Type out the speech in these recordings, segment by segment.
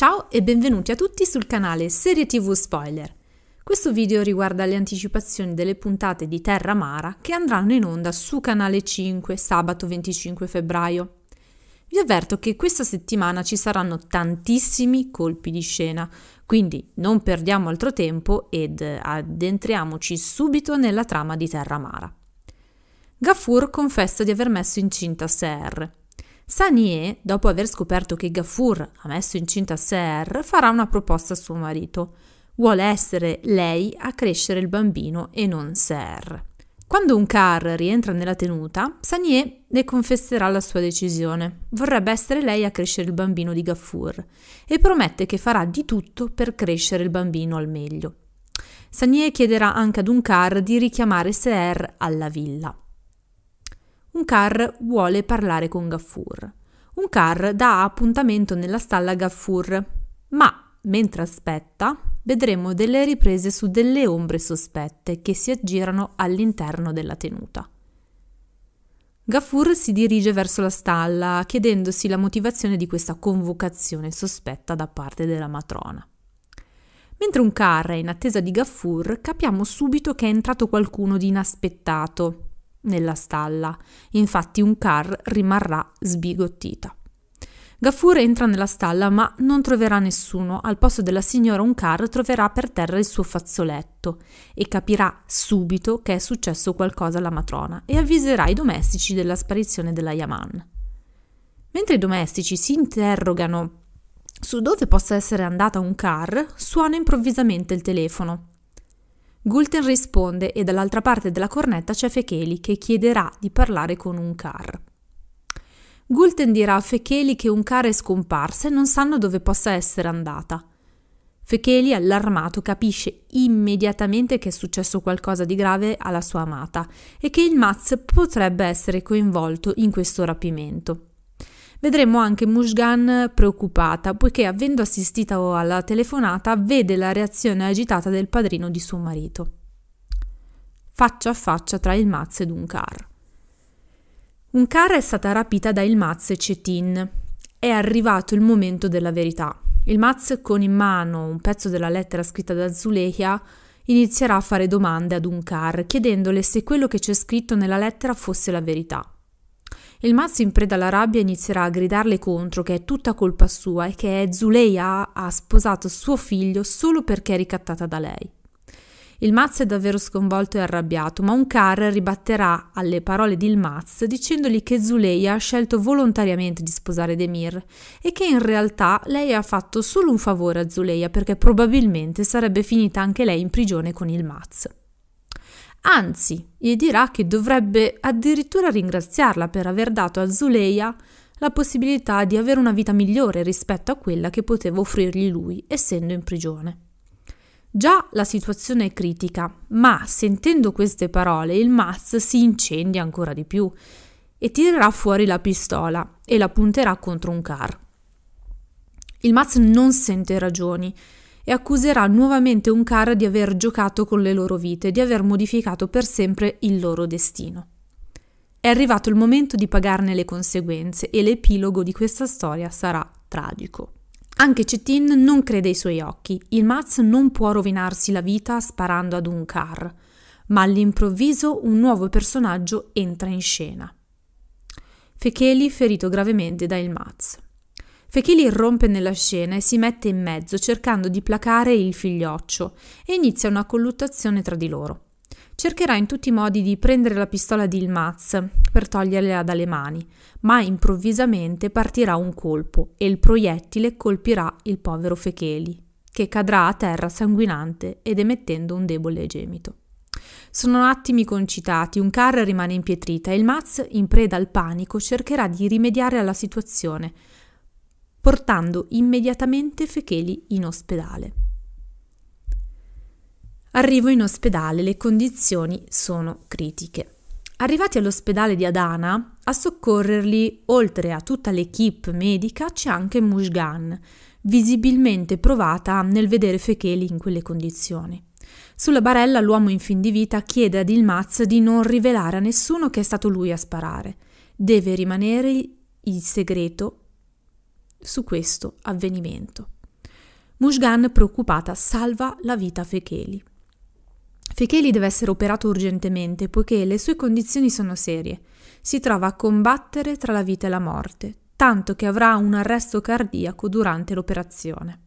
Ciao e benvenuti a tutti sul canale Serie TV Spoiler. Questo video riguarda le anticipazioni delle puntate di Terra Mara che andranno in onda su Canale 5 sabato 25 febbraio. Vi avverto che questa settimana ci saranno tantissimi colpi di scena, quindi non perdiamo altro tempo ed addentriamoci subito nella trama di Terra Mara. Gafur confessa di aver messo incinta Ser, Sanie, dopo aver scoperto che Gaffur ha messo incinta Ser, farà una proposta a suo marito. Vuole essere lei a crescere il bambino e non Ser. Quando un car rientra nella tenuta, Sanie le confesserà la sua decisione. Vorrebbe essere lei a crescere il bambino di Gaffur e promette che farà di tutto per crescere il bambino al meglio. Sanie chiederà anche ad un car di richiamare Ser alla villa. Un car vuole parlare con Gaffur. Un car dà appuntamento nella stalla a Gaffur, ma mentre aspetta vedremo delle riprese su delle ombre sospette che si aggirano all'interno della tenuta. Gaffur si dirige verso la stalla chiedendosi la motivazione di questa convocazione sospetta da parte della matrona. Mentre un car è in attesa di Gaffur, capiamo subito che è entrato qualcuno di inaspettato nella stalla, infatti un car rimarrà sbigottita. Gaffur entra nella stalla ma non troverà nessuno, al posto della signora un car troverà per terra il suo fazzoletto e capirà subito che è successo qualcosa alla matrona e avviserà i domestici della sparizione della Yaman. Mentre i domestici si interrogano su dove possa essere andata un car, suona improvvisamente il telefono. Gulten risponde e dall'altra parte della cornetta c'è Fecheli che chiederà di parlare con un car. Gulten dirà a Fecheli che un car è scomparsa e non sanno dove possa essere andata. Fecheli, allarmato, capisce immediatamente che è successo qualcosa di grave alla sua amata e che il Maz potrebbe essere coinvolto in questo rapimento. Vedremo anche Mushgan preoccupata, poiché avendo assistito alla telefonata vede la reazione agitata del padrino di suo marito. Faccia a faccia tra il Maz ed un car. Un car è stata rapita da il Maz e Cetin. È arrivato il momento della verità. Il Maz con in mano un pezzo della lettera scritta da Zulehia, inizierà a fare domande ad un car, chiedendole se quello che c'è scritto nella lettera fosse la verità. Il mazzo in preda alla rabbia inizierà a gridarle contro che è tutta colpa sua e che Zuleia ha sposato suo figlio solo perché è ricattata da lei. Il Maz è davvero sconvolto e arrabbiato, ma un car ribatterà alle parole di Ilmaz dicendogli che Zuleia ha scelto volontariamente di sposare Demir e che in realtà lei ha fatto solo un favore a Zuleia perché probabilmente sarebbe finita anche lei in prigione con il Maz. Anzi, gli dirà che dovrebbe addirittura ringraziarla per aver dato a Zuleia la possibilità di avere una vita migliore rispetto a quella che poteva offrirgli lui, essendo in prigione. Già la situazione è critica, ma sentendo queste parole il Maz si incendia ancora di più e tirerà fuori la pistola e la punterà contro un car. Il Maz non sente ragioni e accuserà nuovamente un car di aver giocato con le loro vite, di aver modificato per sempre il loro destino. È arrivato il momento di pagarne le conseguenze e l'epilogo di questa storia sarà tragico. Anche Cetin non crede ai suoi occhi. Il Maz non può rovinarsi la vita sparando ad un car, ma all'improvviso un nuovo personaggio entra in scena. Fecheli ferito gravemente da Il Maz. Fekili irrompe nella scena e si mette in mezzo cercando di placare il figlioccio e inizia una colluttazione tra di loro. Cercherà in tutti i modi di prendere la pistola di Ilmaz per toglierla dalle mani, ma improvvisamente partirà un colpo e il proiettile colpirà il povero Fecheli, che cadrà a terra sanguinante ed emettendo un debole gemito. Sono attimi concitati, un car rimane impietrita e il Maz, in preda al panico, cercherà di rimediare alla situazione, portando immediatamente Fecheli in ospedale. Arrivo in ospedale, le condizioni sono critiche. Arrivati all'ospedale di Adana, a soccorrerli, oltre a tutta l'equipe medica, c'è anche Mushgan, visibilmente provata nel vedere Fecheli in quelle condizioni. Sulla barella l'uomo in fin di vita chiede ad Ilmaz di non rivelare a nessuno che è stato lui a sparare. Deve rimanere il segreto su questo avvenimento. Mushgan, preoccupata, salva la vita a Fecheli. Fecheli deve essere operato urgentemente poiché le sue condizioni sono serie. Si trova a combattere tra la vita e la morte, tanto che avrà un arresto cardiaco durante l'operazione.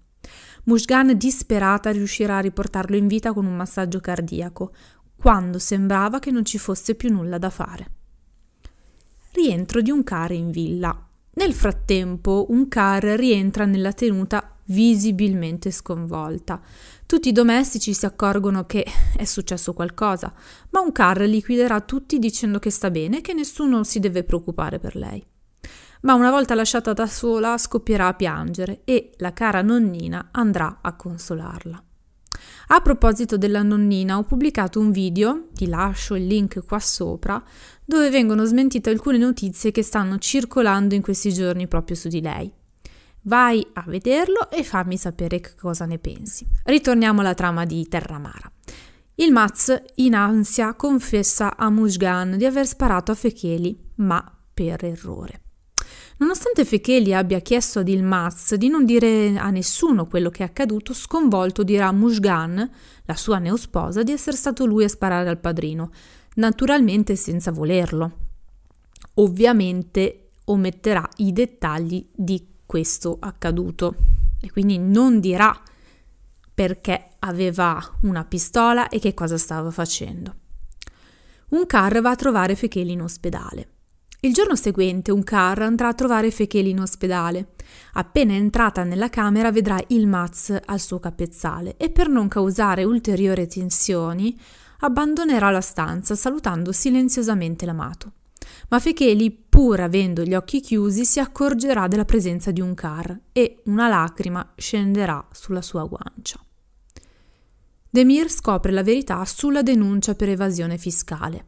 Mushgan, disperata, riuscirà a riportarlo in vita con un massaggio cardiaco, quando sembrava che non ci fosse più nulla da fare. Rientro di un care in villa. Nel frattempo un car rientra nella tenuta visibilmente sconvolta. Tutti i domestici si accorgono che è successo qualcosa, ma un car liquiderà tutti dicendo che sta bene e che nessuno si deve preoccupare per lei. Ma una volta lasciata da sola scoppierà a piangere e la cara nonnina andrà a consolarla. A proposito della nonnina, ho pubblicato un video, ti lascio il link qua sopra, dove vengono smentite alcune notizie che stanno circolando in questi giorni proprio su di lei. Vai a vederlo e fammi sapere che cosa ne pensi. Ritorniamo alla trama di Terramara. Il Maz, in ansia, confessa a Mushgan di aver sparato a Fecheli, ma per errore. Nonostante Fekeli abbia chiesto ad Ilmaz di non dire a nessuno quello che è accaduto, sconvolto dirà a Mushgan, la sua neosposa, di essere stato lui a sparare al padrino, naturalmente senza volerlo. Ovviamente ometterà i dettagli di questo accaduto e quindi non dirà perché aveva una pistola e che cosa stava facendo. Un car va a trovare Fekeli in ospedale. Il giorno seguente un car andrà a trovare Fecheli in ospedale. Appena entrata nella camera vedrà il Maz al suo capezzale e per non causare ulteriori tensioni abbandonerà la stanza salutando silenziosamente l'amato. Ma Fecheli, pur avendo gli occhi chiusi, si accorgerà della presenza di un car e una lacrima scenderà sulla sua guancia. Demir scopre la verità sulla denuncia per evasione fiscale.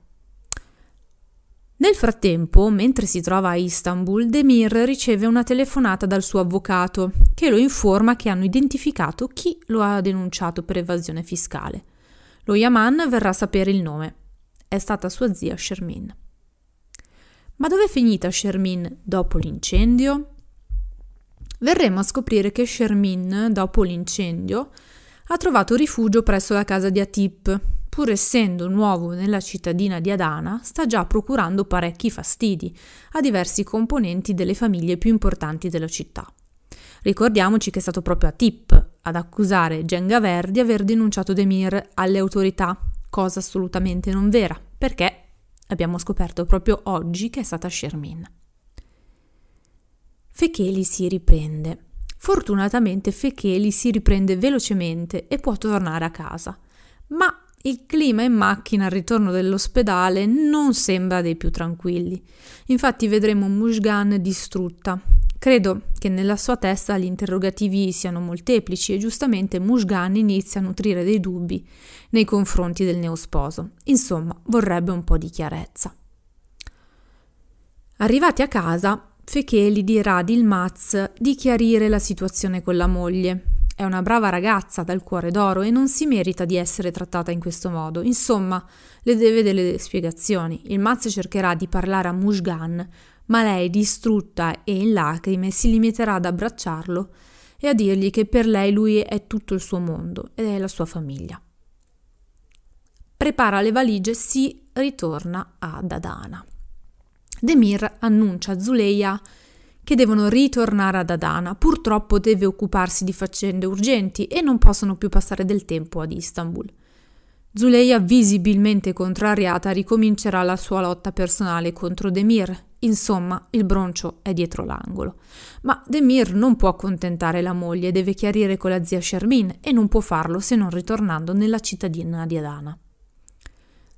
Nel frattempo, mentre si trova a Istanbul, Demir riceve una telefonata dal suo avvocato, che lo informa che hanno identificato chi lo ha denunciato per evasione fiscale. Lo Yaman verrà a sapere il nome. È stata sua zia Shermin. Ma dove è finita Shermin dopo l'incendio? Verremo a scoprire che Shermin, dopo l'incendio, ha trovato rifugio presso la casa di Atip, pur essendo nuovo nella cittadina di Adana, sta già procurando parecchi fastidi a diversi componenti delle famiglie più importanti della città. Ricordiamoci che è stato proprio Atip ad accusare Gengaver di aver denunciato Demir alle autorità, cosa assolutamente non vera, perché abbiamo scoperto proprio oggi che è stata Shermin. Fecheli si riprende. Fortunatamente Fecheli si riprende velocemente e può tornare a casa, ma il clima in macchina al ritorno dell'ospedale non sembra dei più tranquilli. Infatti vedremo Mushgan distrutta. Credo che nella sua testa gli interrogativi siano molteplici e giustamente Mushgan inizia a nutrire dei dubbi nei confronti del neosposo. Insomma, vorrebbe un po' di chiarezza. Arrivati a casa, Fecheli dirà ad Ilmaz di chiarire la situazione con la moglie, è una brava ragazza dal cuore d'oro e non si merita di essere trattata in questo modo. Insomma, le deve delle spiegazioni. Il mazzo cercherà di parlare a Mushgan, ma lei, distrutta e in lacrime, si limiterà ad abbracciarlo e a dirgli che per lei lui è tutto il suo mondo ed è la sua famiglia. Prepara le valigie, si ritorna ad Adana. Demir annuncia a Zuleia che devono ritornare ad Adana. Purtroppo deve occuparsi di faccende urgenti e non possono più passare del tempo ad Istanbul. Zuleia, visibilmente contrariata, ricomincerà la sua lotta personale contro Demir. Insomma, il broncio è dietro l'angolo. Ma Demir non può accontentare la moglie, deve chiarire con la zia Shermin e non può farlo se non ritornando nella cittadina di Adana.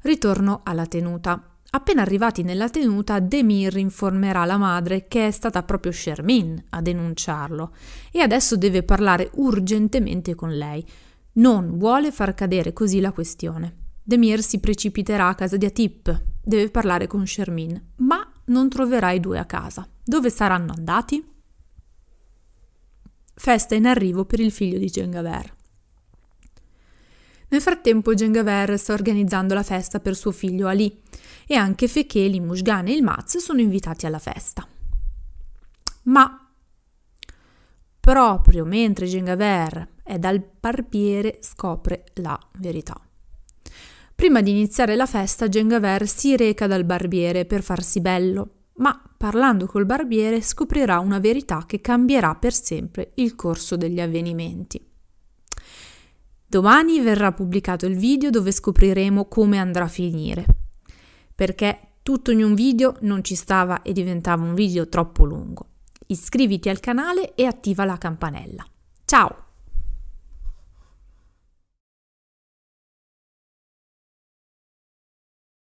Ritorno alla tenuta. Appena arrivati nella tenuta, Demir informerà la madre che è stata proprio Shermin a denunciarlo e adesso deve parlare urgentemente con lei. Non vuole far cadere così la questione. Demir si precipiterà a casa di Atip, deve parlare con Shermin, ma non troverà i due a casa. Dove saranno andati? Festa in arrivo per il figlio di Gengaver. Nel frattempo Gengaver sta organizzando la festa per suo figlio Ali e anche Fekeli, Mushgan e il Maz sono invitati alla festa. Ma proprio mentre Gengaver è dal barbiere scopre la verità. Prima di iniziare la festa Gengaver si reca dal barbiere per farsi bello, ma parlando col barbiere scoprirà una verità che cambierà per sempre il corso degli avvenimenti. Domani verrà pubblicato il video dove scopriremo come andrà a finire, perché tutto in un video non ci stava e diventava un video troppo lungo. Iscriviti al canale e attiva la campanella. Ciao!